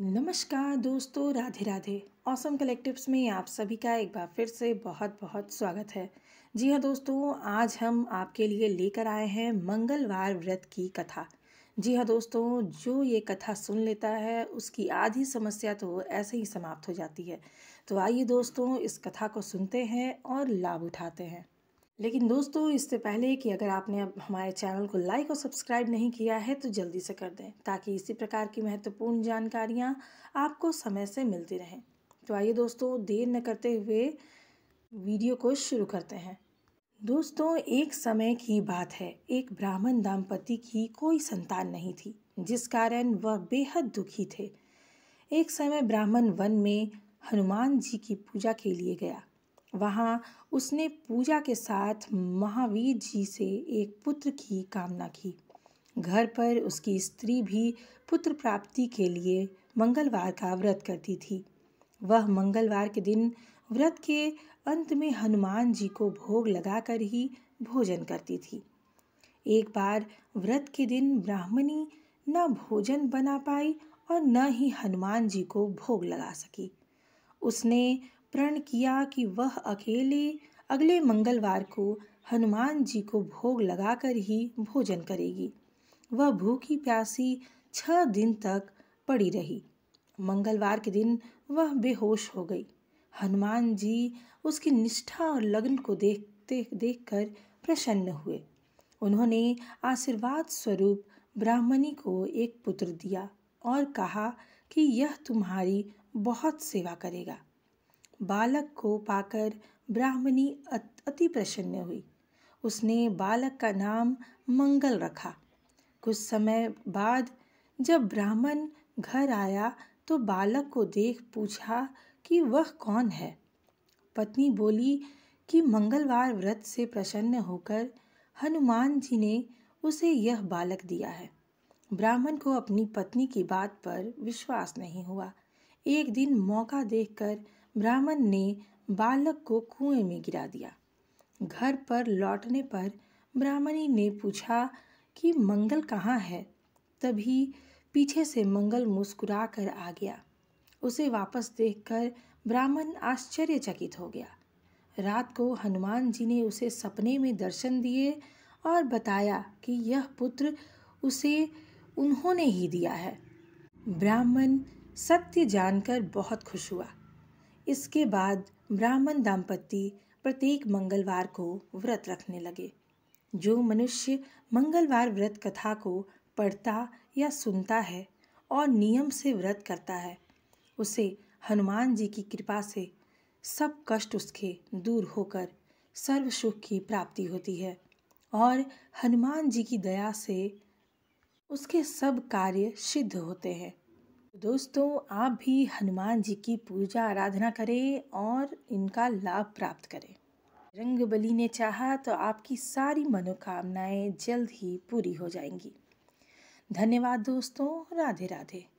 नमस्कार दोस्तों Radhe Radhe awesome collectives में आप सभी का एक बार फिर से बहुत बहुत स्वागत है जी हाँ दोस्तों आज हम आपके लिए लेकर आए हैं मंगलवार व्रत की कथा जी हाँ दोस्तों जो ये कथा सुन लेता है उसकी आधी समस्या तो ऐसे ही समाप्त हो जाती है तो आइए दोस्तों इस कथा को सुनते हैं और लाभ उठाते हैं लेकिन दोस्तों इससे पहले कि अगर आपने अब हमारे चैनल को लाइक और सब्सक्राइब नहीं किया है तो जल्दी से कर दें ताकि इसी प्रकार की महत्वपूर्ण जानकारियाँ आपको समय से मिलती रहें तो आइए दोस्तों देर न करते हुए वीडियो को शुरू करते हैं दोस्तों एक समय की बात है एक ब्राह्मण दंपति की कोई संतान नहीं थी जिस कारण वह बेहद दुखी थे एक समय ब्राह्मण वन में हनुमान जी की पूजा के लिए गया वहाँ उसने पूजा के साथ महावीर जी से एक पुत्र की कामना की घर पर उसकी स्त्री भी पुत्र प्राप्ति के लिए मंगलवार का व्रत करती थी वह मंगलवार के दिन व्रत के अंत में हनुमान जी को भोग लगाकर ही भोजन करती थी एक बार व्रत के दिन ब्राह्मणी न भोजन बना पाई और न ही हनुमान जी को भोग लगा सकी उसने प्रण किया कि वह अकेले अगले मंगलवार को हनुमान जी को भोग लगाकर ही भोजन करेगी वह भूखी प्यासी छह दिन तक पड़ी रही मंगलवार के दिन वह बेहोश हो गई हनुमान जी उसकी निष्ठा और लगन को देखते देखकर प्रसन्न हुए उन्होंने आशीर्वाद स्वरूप ब्राह्मणी को एक पुत्र दिया और कहा कि यह तुम्हारी बहुत सेवा करेगा बालक को पाकर ब्राह्मणी अति प्रसन्न हुई उसने बालक का नाम मंगल रखा कुछ समय बाद जब ब्राह्मण घर आया तो बालक को देख पूछा कि वह कौन है पत्नी बोली कि मंगलवार व्रत से प्रसन्न होकर हनुमान जी ने उसे यह बालक दिया है ब्राह्मण को अपनी पत्नी की बात पर विश्वास नहीं हुआ एक दिन मौका देखकर ब्राह्मण ने बालक को कुएं में गिरा दिया घर पर लौटने पर ब्राह्मणी ने पूछा कि मंगल कहाँ है तभी पीछे से मंगल मुस्कुरा कर आ गया उसे वापस देखकर ब्राह्मण आश्चर्यचकित हो गया रात को हनुमान जी ने उसे सपने में दर्शन दिए और बताया कि यह पुत्र उसे उन्होंने ही दिया है ब्राह्मण सत्य जानकर बहुत खुश हुआ इसके बाद ब्राह्मण दाम्पत्य प्रत्येक मंगलवार को व्रत रखने लगे जो मनुष्य मंगलवार व्रत कथा को पढ़ता या सुनता है और नियम से व्रत करता है उसे हनुमान जी की कृपा से सब कष्ट उसके दूर होकर सर्व सुख की प्राप्ति होती है और हनुमान जी की दया से उसके सब कार्य सिद्ध होते हैं दोस्तों आप भी हनुमान जी की पूजा आराधना करें और इनका लाभ प्राप्त करें रंग बली ने चाहा तो आपकी सारी मनोकामनाएं जल्द ही पूरी हो जाएंगी धन्यवाद दोस्तों राधे राधे